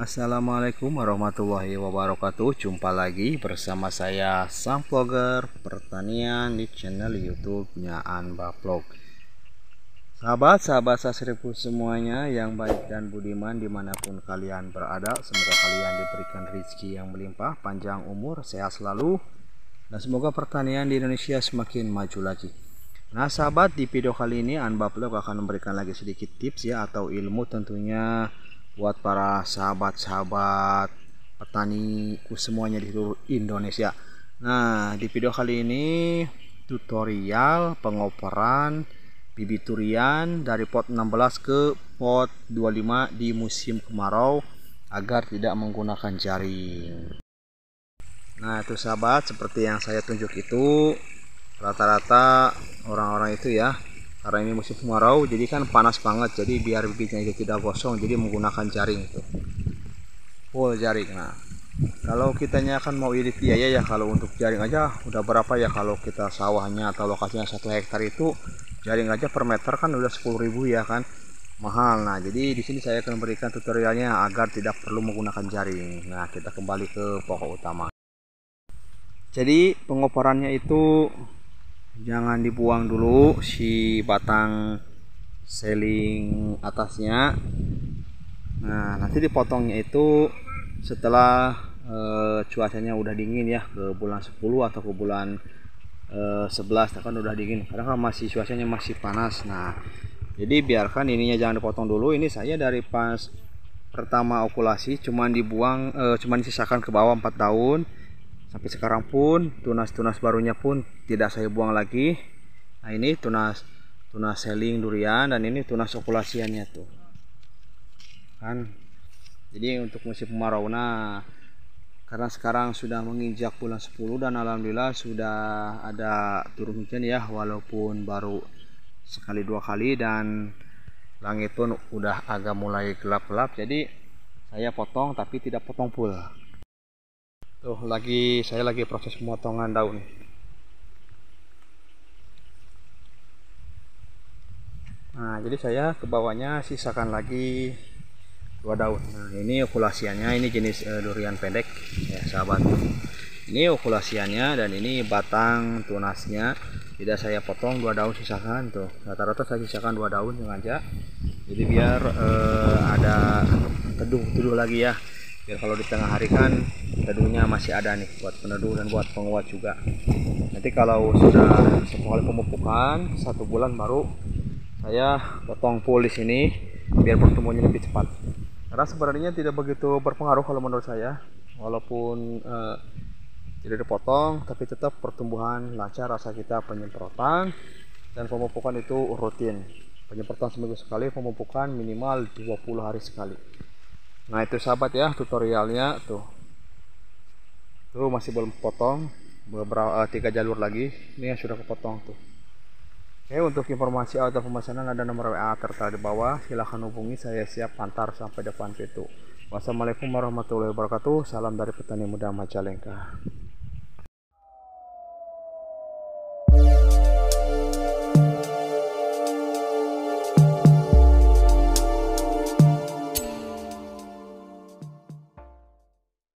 Assalamualaikum warahmatullahi wabarakatuh Jumpa lagi bersama saya Sang Vlogger Pertanian di channel YouTube-nya Anba Vlog Sahabat-sahabat sasribu semuanya Yang baik dan budiman dimanapun kalian berada Semoga kalian diberikan rezeki yang melimpah Panjang umur, sehat selalu Dan semoga pertanian di Indonesia semakin maju lagi Nah sahabat di video kali ini Anba Vlog akan memberikan lagi sedikit tips ya Atau ilmu tentunya buat para sahabat-sahabat petaniku semuanya di seluruh Indonesia nah di video kali ini tutorial pengoperan bibit durian dari pot 16 ke pot 25 di musim kemarau agar tidak menggunakan jaring Nah itu sahabat seperti yang saya tunjuk itu rata-rata orang-orang itu ya karena ini musim kemarau jadi kan panas banget jadi biar bibitnya itu tidak gosong jadi menggunakan jaring itu full jaring nah kalau kitanya akan mau irit biaya ya kalau untuk jaring aja udah berapa ya kalau kita sawahnya atau lokasinya satu hektar itu jaring aja per meter kan udah 10.000 ya kan mahal nah jadi di sini saya akan memberikan tutorialnya agar tidak perlu menggunakan jaring nah kita kembali ke pokok utama jadi pengoporannya itu jangan dibuang dulu si batang seling atasnya nah nanti dipotongnya itu setelah e, cuacanya udah dingin ya ke bulan 10 atau ke bulan e, eh, 11 kan udah dingin karena kan masih cuacanya masih panas nah jadi biarkan ininya jangan dipotong dulu ini saya dari pas pertama okulasi cuman dibuang e, cuman disisakan ke bawah 4 tahun sampai sekarang pun tunas-tunas barunya pun tidak saya buang lagi nah ini tunas tunas seling durian dan ini tunas okulasiannya tuh kan jadi untuk musim kemarau nah karena sekarang sudah menginjak bulan 10 dan alhamdulillah sudah ada turun hujan ya walaupun baru sekali dua kali dan langit pun udah agak mulai gelap-gelap jadi saya potong tapi tidak potong pula. Tuh lagi saya lagi proses pemotongan daun. Nah, jadi saya ke bawahnya sisakan lagi dua daun. Nah, ini okulasiannya ini jenis uh, durian pendek ya, sahabat. Ini okulasiannya dan ini batang tunasnya tidak saya potong dua daun sisakan tuh. Rata-rata saya sisakan dua daun sengaja. Jadi biar uh, ada teduh-teduh lagi ya. Biar kalau di tengah hari kan teduhnya masih ada nih buat peneduh dan buat penguat juga nanti kalau sudah satu pemupukan satu bulan baru saya potong full di sini biar pertumbuhannya lebih cepat karena sebenarnya tidak begitu berpengaruh kalau menurut saya walaupun eh, tidak dipotong tapi tetap pertumbuhan lancar rasa kita penyemprotan dan pemupukan itu rutin penyemprotan seminggu sekali pemupukan minimal 20 hari sekali nah itu sahabat ya tutorialnya tuh tuh masih belum potong beberapa eh, tiga jalur lagi ini yang sudah kepotong tuh Oke untuk informasi atau pemesanan ada nomor WA tertera di bawah silahkan hubungi saya siap antar sampai depan pintu Wassalamualaikum warahmatullahi wabarakatuh salam dari petani muda Majalengka